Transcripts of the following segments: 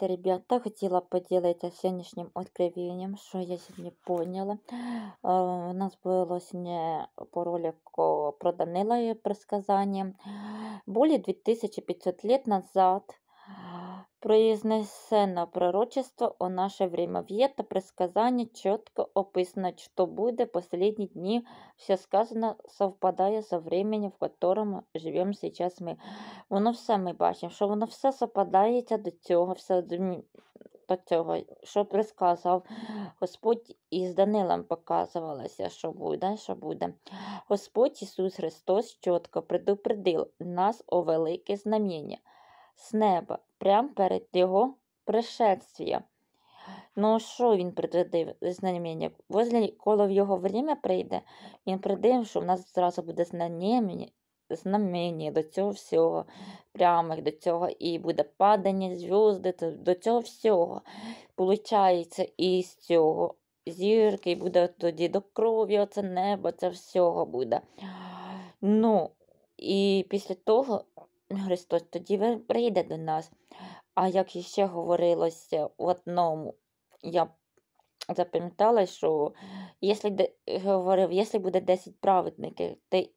Здравствуйте, ребят! Так хотіла поділитися сьогоднішнім відкриванням, що я сьогодні поняла. У нас було сьогодні по ролику про Данила і предсказання. Более 2500 лет назад Произнесено пророчество о наше время вьета, предсказание четко описано, что будет в последние дни. Все сказано совпадает со временем, в котором живем сейчас ми. Воно все ми бачимо, що воно все совпадається до цього, все до цього, що предсказав Господь із Данилом показувалося, що буде, що буде. Господь Ісус Христос чітко предупредив нас о велике знаміння з неба, прямо перед його пришествієм. Ну, що він придив знамення? Возле коло в його время прийде, він придив, що в нас зразу буде знамення, знамення до цього всього, прямих до цього, і буде падання зв'язди, до цього всього. Получається, і з цього зірки, і буде тоді до крові, оце небо, це всього буде. Ну, і після того Христос, тоді ви прийде до нас. А як іще говорилося е, в одному, я запам'ятала, що якщо говорив, якщо буде 10 праведників, ти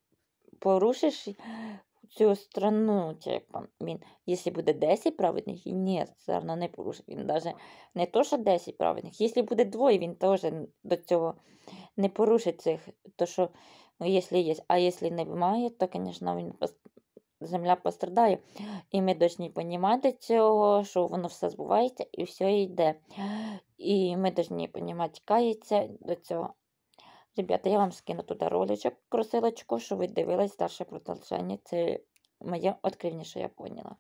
порушиш цю страну, типу, він, якщо буде 10 праведників, ні, все одно не порушить. Він навіть не то, що 10 праведників, якщо буде двоє, він теж до цього не порушить цих, то що, ну, якщо є, а якщо немає, то, звісно, він земля пострадає. І ми дочні понімати цього, що воно все збувається і все йде. І ми дочні понімати кається до цього. Ребята, я вам скину туди роличок, кросилочку, щоб ви дивились далі продовження. Це моє відкривніше, я поняла.